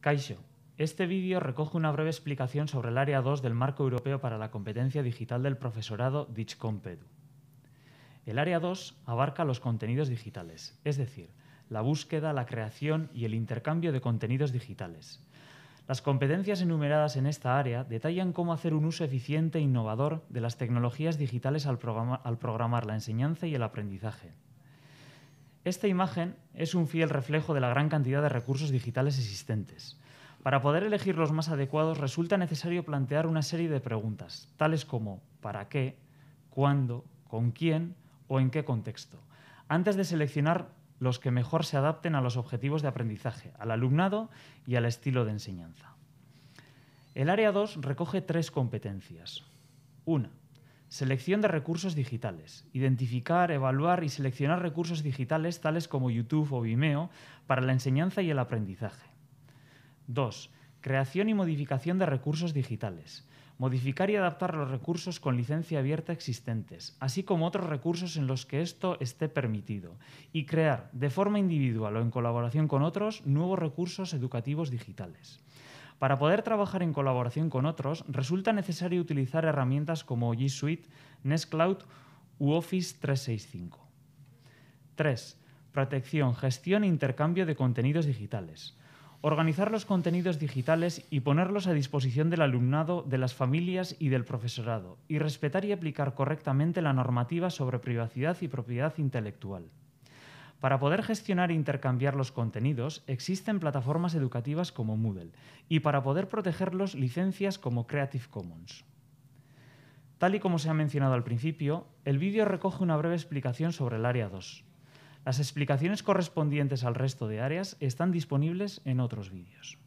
Kaixo, este vídeo recoge una breve explicación sobre el Área 2 del Marco Europeo para la Competencia Digital del Profesorado DIGCOMPEDU. El Área 2 abarca los contenidos digitales, es decir, la búsqueda, la creación y el intercambio de contenidos digitales. Las competencias enumeradas en esta área detallan cómo hacer un uso eficiente e innovador de las tecnologías digitales al programar la enseñanza y el aprendizaje. Esta imagen es un fiel reflejo de la gran cantidad de recursos digitales existentes. Para poder elegir los más adecuados resulta necesario plantear una serie de preguntas, tales como ¿para qué? ¿Cuándo? ¿Con quién? ¿O en qué contexto? Antes de seleccionar los que mejor se adapten a los objetivos de aprendizaje, al alumnado y al estilo de enseñanza. El área 2 recoge tres competencias. Una, Selección de recursos digitales. Identificar, evaluar y seleccionar recursos digitales tales como YouTube o Vimeo para la enseñanza y el aprendizaje. 2. Creación y modificación de recursos digitales. Modificar y adaptar los recursos con licencia abierta existentes, así como otros recursos en los que esto esté permitido. Y crear, de forma individual o en colaboración con otros, nuevos recursos educativos digitales. Para poder trabajar en colaboración con otros, resulta necesario utilizar herramientas como G Suite, Nest Cloud u Office 365. 3. Protección, gestión e intercambio de contenidos digitales. Organizar los contenidos digitales y ponerlos a disposición del alumnado, de las familias y del profesorado, y respetar y aplicar correctamente la normativa sobre privacidad y propiedad intelectual. Para poder gestionar e intercambiar los contenidos, existen plataformas educativas como Moodle y para poder protegerlos licencias como Creative Commons. Tal y como se ha mencionado al principio, el vídeo recoge una breve explicación sobre el área 2. Las explicaciones correspondientes al resto de áreas están disponibles en otros vídeos.